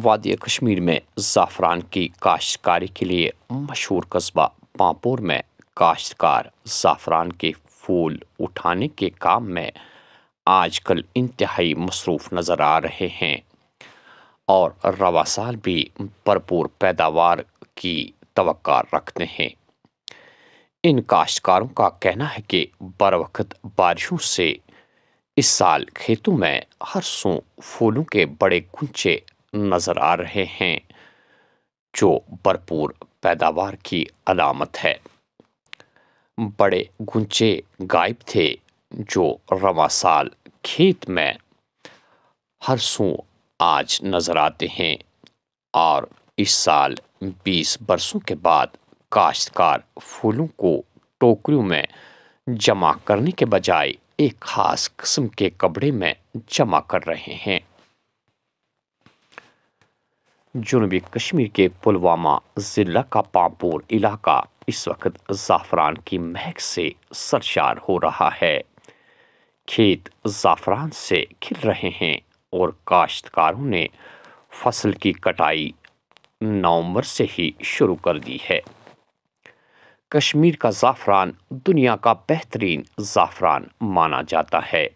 वादी कश्मीर में ज़ाफ़रान की काश्तकारी के लिए मशहूर कस्बा पापुर में काश्तकार ज़ाफ़रान के फूल उठाने के काम में आजकल इंतहाई मसरूफ़ नज़र आ रहे हैं और रवा साल भी भरपूर पैदावार की तो रखते हैं इन काश्तकारों का कहना है कि बर वक्त बारिशों से इस साल खेतों में हर सों फूलों के बड़े गुंचे नज़र आ रहे हैं जो भरपूर पैदावार की अलामत है बड़े गुंचे गायब थे जो रवा साल खेत में हर सू आज नज़र आते हैं और इस साल 20 बरसों के बाद काश्तकार फूलों को टोकरियों में जमा करने के बजाय एक खास किस्म के कपड़े में जमा कर रहे हैं जनूबी कश्मीर के पुलवामा ज़िला का पापोर इलाका इस वक्त ज़ाफ़रान की महक से सरशार हो रहा है खेत ज़ाफ़रान से खिल रहे हैं और काश्तकारों ने फसल की कटाई नवंबर से ही शुरू कर दी है कश्मीर का ज़ाफ़रान दुनिया का बेहतरीन ज़ाफ़रान माना जाता है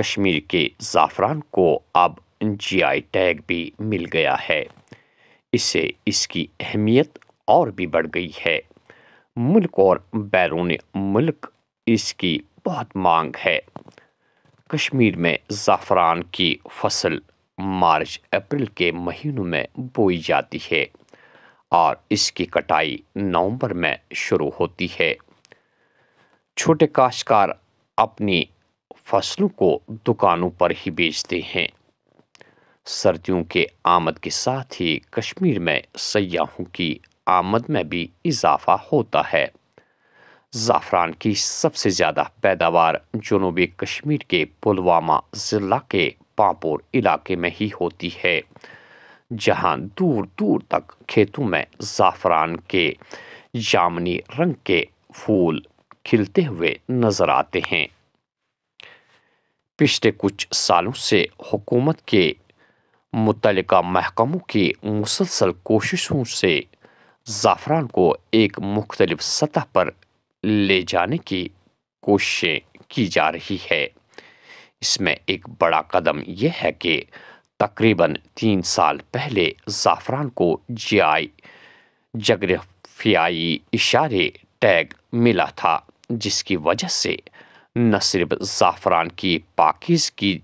कश्मीर के ज़ाफ़रान को अब जीआई टैग भी मिल गया है इससे इसकी अहमियत और भी बढ़ गई है मुल्क और बैरून मुल्क इसकी बहुत मांग है कश्मीर में ज़ाफ़रान की फसल मार्च अप्रैल के महीनों में बोई जाती है और इसकी कटाई नवंबर में शुरू होती है छोटे काश्तकार अपनी फसलों को दुकानों पर ही बेचते हैं सर्दियों के आमद के साथ ही कश्मीर में सयाहों की आमद में भी इजाफा होता है ज़ाफ़रान की सबसे ज़्यादा पैदावार जनूबी कश्मीर के पुलवामा ज़िला के पापोर इलाके में ही होती है जहां दूर दूर तक खेतों में ज़ाफ़रान के जामनी रंग के फूल खिलते हुए नज़र आते हैं पिछले कुछ सालों से हुकूमत के मुतल महकमों की मुसलसल कोशिशों से ज़ाफ़रान को एक मुख्तलिफ सतह पर ले जाने की कोशिशें की जा रही है इसमें एक बड़ा कदम यह है कि तकरीबन तीन साल पहले ज़ाफ़रान को जी आई जगरफियाई इशारे टैग मिला था जिसकी वजह से न सिर्फ ज़ाफ़रान की पाकिज की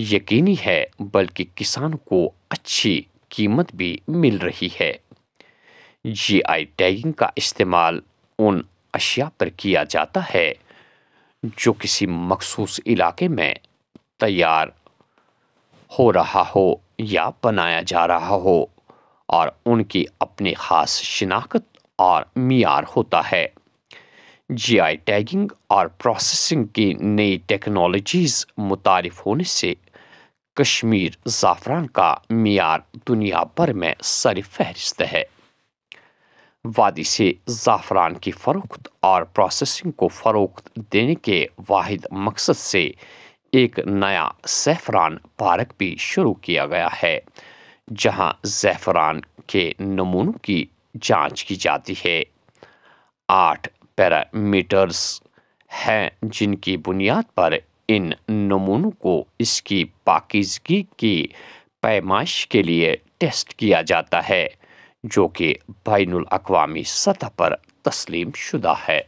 यकीनी है बल्कि किसान को अच्छी कीमत भी मिल रही है जीआई टैगिंग का इस्तेमाल उन अशिया पर किया जाता है जो किसी मखसूस इलाके में तैयार हो रहा हो या बनाया जा रहा हो और उनकी अपनी ख़ास शिनाख्त और मीर होता है जीआई टैगिंग और प्रोसेसिंग की नई टेक्नोलॉजीज़ मुतारफ होने से कश्मीर ज़ाफ़रान का मैार दुनिया भर में सर फहरिस्त है वादी से ज़ाफ़रान की फ़रोख्त और प्रोसेसिंग को फ़रोख देने के वाद मकसद से एक नया सैफरान पार्क भी शुरू किया गया है जहां ज़ैफ़रान के नमूनों की जांच की जाती है आठ पैरामीटर्स हैं जिनकी बुनियाद पर इन नमूनों को इसकी पाकिजगी की पैमाइश के लिए टेस्ट किया जाता है जो कि बैन अवी सतह पर तस्लीम शुदा है